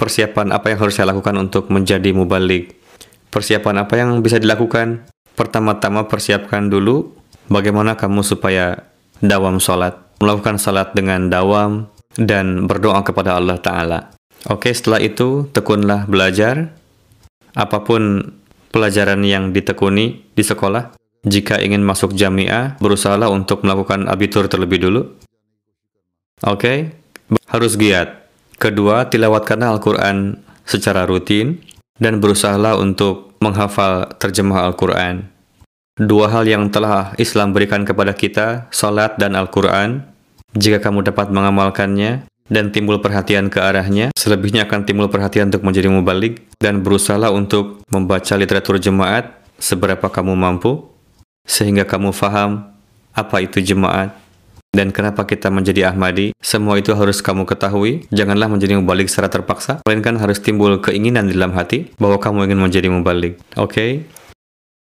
Persiapan apa yang harus saya lakukan untuk menjadi mubalik? Persiapan apa yang bisa dilakukan? Pertama-tama persiapkan dulu bagaimana kamu supaya dawam sholat. Melakukan sholat dengan dawam dan berdoa kepada Allah Ta'ala. Oke, setelah itu tekunlah belajar. Apapun pelajaran yang ditekuni di sekolah, jika ingin masuk jamiah, berusahalah untuk melakukan abitur terlebih dulu. Oke, harus giat. Kedua, tilawatkan Al-Quran secara rutin dan berusahalah untuk menghafal terjemah Al-Quran. Dua hal yang telah Islam berikan kepada kita, salat dan Al-Quran, jika kamu dapat mengamalkannya dan timbul perhatian ke arahnya, selebihnya akan timbul perhatian untuk menjadi mubalik dan berusahalah untuk membaca literatur jemaat seberapa kamu mampu, sehingga kamu faham apa itu jemaat dan kenapa kita menjadi Ahmadi, semua itu harus kamu ketahui. Janganlah menjadi mubalik secara terpaksa, melainkan harus timbul keinginan di dalam hati bahwa kamu ingin menjadi mubalik. Oke? Okay?